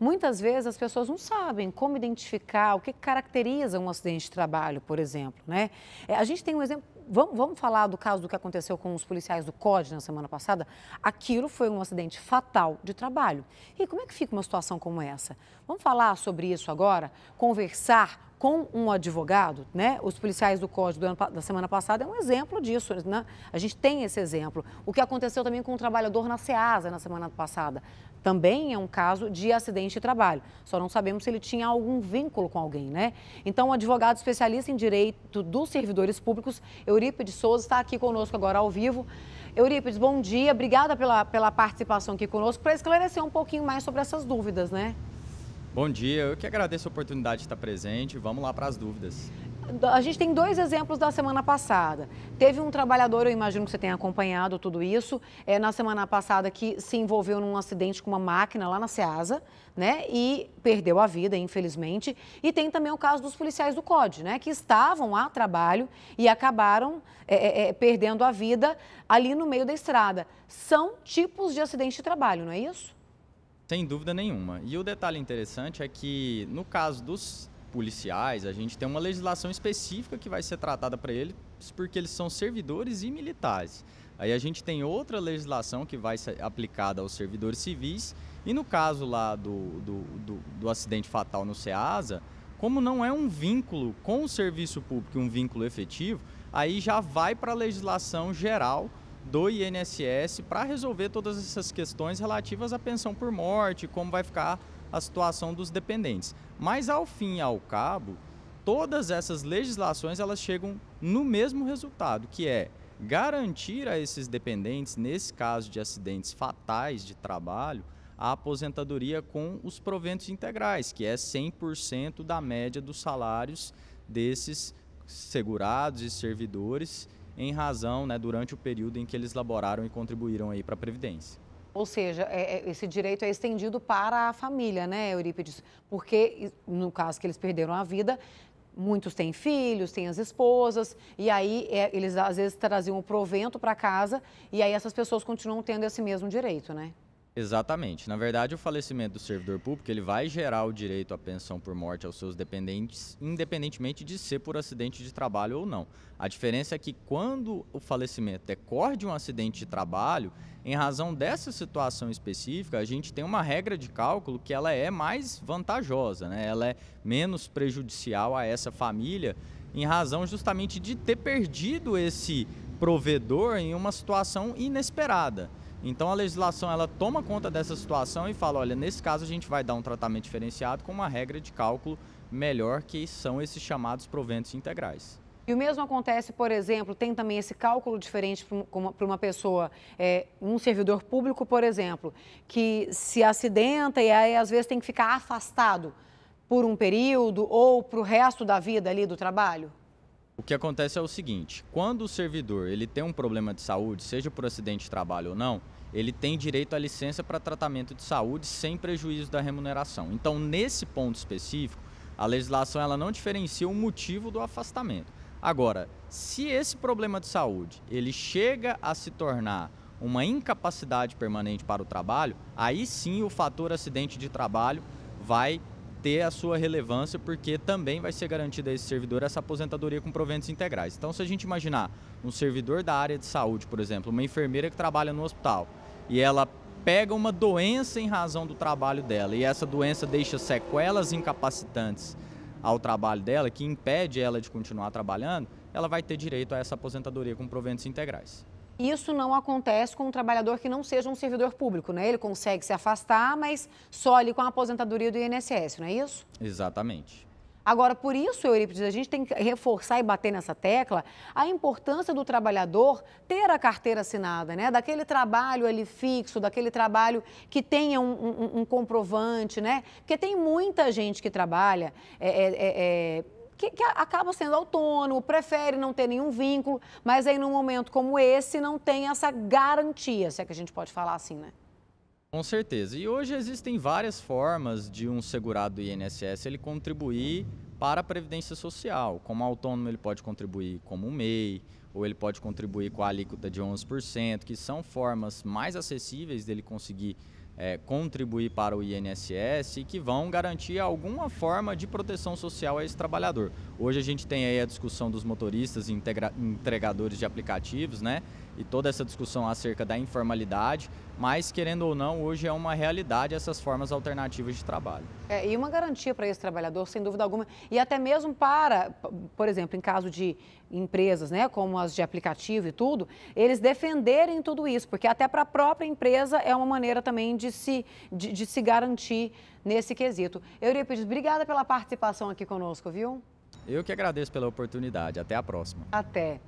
Muitas vezes as pessoas não sabem como identificar o que caracteriza um acidente de trabalho, por exemplo. Né? É, a gente tem um exemplo. Vamos, vamos falar do caso do que aconteceu com os policiais do COD na semana passada? Aquilo foi um acidente fatal de trabalho. E como é que fica uma situação como essa? Vamos falar sobre isso agora? Conversar com um advogado, né? Os policiais do Código da semana passada é um exemplo disso, né? A gente tem esse exemplo. O que aconteceu também com um trabalhador na Ceasa na semana passada também é um caso de acidente de trabalho. Só não sabemos se ele tinha algum vínculo com alguém, né? Então, o advogado especialista em direito dos servidores públicos, Eurípides Souza, está aqui conosco agora ao vivo. Eurípides, bom dia. Obrigada pela, pela participação aqui conosco para esclarecer um pouquinho mais sobre essas dúvidas, né? Bom dia, eu que agradeço a oportunidade de estar presente. Vamos lá para as dúvidas. A gente tem dois exemplos da semana passada. Teve um trabalhador, eu imagino que você tenha acompanhado tudo isso, é, na semana passada que se envolveu num acidente com uma máquina lá na Ceasa, né? E perdeu a vida, infelizmente. E tem também o caso dos policiais do COD, né? Que estavam a trabalho e acabaram é, é, perdendo a vida ali no meio da estrada. São tipos de acidente de trabalho, não é isso? Sem dúvida nenhuma. E o detalhe interessante é que, no caso dos policiais, a gente tem uma legislação específica que vai ser tratada para eles, porque eles são servidores e militares. Aí a gente tem outra legislação que vai ser aplicada aos servidores civis. E no caso lá do, do, do, do acidente fatal no SEASA, como não é um vínculo com o serviço público, um vínculo efetivo, aí já vai para a legislação geral do INSS para resolver todas essas questões relativas à pensão por morte, como vai ficar a situação dos dependentes. Mas ao fim e ao cabo, todas essas legislações elas chegam no mesmo resultado, que é garantir a esses dependentes, nesse caso de acidentes fatais de trabalho, a aposentadoria com os proventos integrais, que é 100% da média dos salários desses segurados e servidores em razão, né, durante o período em que eles laboraram e contribuíram aí para a Previdência. Ou seja, é, é, esse direito é estendido para a família, né, Eurípides? Porque, no caso que eles perderam a vida, muitos têm filhos, têm as esposas, e aí é, eles às vezes traziam o provento para casa, e aí essas pessoas continuam tendo esse mesmo direito, né? Exatamente. Na verdade, o falecimento do servidor público ele vai gerar o direito à pensão por morte aos seus dependentes, independentemente de ser por acidente de trabalho ou não. A diferença é que quando o falecimento decorre é de um acidente de trabalho, em razão dessa situação específica, a gente tem uma regra de cálculo que ela é mais vantajosa, né? ela é menos prejudicial a essa família, em razão justamente de ter perdido esse provedor em uma situação inesperada. Então a legislação ela toma conta dessa situação e fala, olha, nesse caso a gente vai dar um tratamento diferenciado com uma regra de cálculo melhor que são esses chamados proventos integrais. E o mesmo acontece, por exemplo, tem também esse cálculo diferente para uma pessoa, é, um servidor público, por exemplo, que se acidenta e aí às vezes tem que ficar afastado por um período ou para o resto da vida ali do trabalho? O que acontece é o seguinte, quando o servidor ele tem um problema de saúde, seja por acidente de trabalho ou não, ele tem direito à licença para tratamento de saúde sem prejuízo da remuneração. Então, nesse ponto específico, a legislação ela não diferencia o motivo do afastamento. Agora, se esse problema de saúde ele chega a se tornar uma incapacidade permanente para o trabalho, aí sim o fator acidente de trabalho vai ter a sua relevância, porque também vai ser garantida a esse servidor essa aposentadoria com proventos integrais. Então, se a gente imaginar um servidor da área de saúde, por exemplo, uma enfermeira que trabalha no hospital e ela pega uma doença em razão do trabalho dela e essa doença deixa sequelas incapacitantes ao trabalho dela, que impede ela de continuar trabalhando, ela vai ter direito a essa aposentadoria com proventos integrais. Isso não acontece com um trabalhador que não seja um servidor público, né? Ele consegue se afastar, mas só ali com a aposentadoria do INSS, não é isso? Exatamente. Agora, por isso, Eurípides, a gente tem que reforçar e bater nessa tecla a importância do trabalhador ter a carteira assinada, né? Daquele trabalho ali fixo, daquele trabalho que tenha um, um, um comprovante, né? Porque tem muita gente que trabalha é, é, é, é que, que acaba sendo autônomo, prefere não ter nenhum vínculo, mas aí num momento como esse não tem essa garantia, se é que a gente pode falar assim, né? Com certeza. E hoje existem várias formas de um segurado do INSS ele contribuir para a previdência social. Como autônomo, ele pode contribuir como MEI, ou ele pode contribuir com a alíquota de 11%, que são formas mais acessíveis dele conseguir é, contribuir para o INSS e que vão garantir alguma forma de proteção social a esse trabalhador. Hoje a gente tem aí a discussão dos motoristas e entregadores de aplicativos, né? E toda essa discussão acerca da informalidade, mas querendo ou não, hoje é uma realidade essas formas alternativas de trabalho. É, e uma garantia para esse trabalhador, sem dúvida alguma, e até mesmo para, por exemplo, em caso de empresas, né, como as de aplicativo e tudo, eles defenderem tudo isso, porque até para a própria empresa é uma maneira também de se, de, de se garantir nesse quesito. Eurípides, obrigada pela participação aqui conosco, viu? Eu que agradeço pela oportunidade. Até a próxima. Até.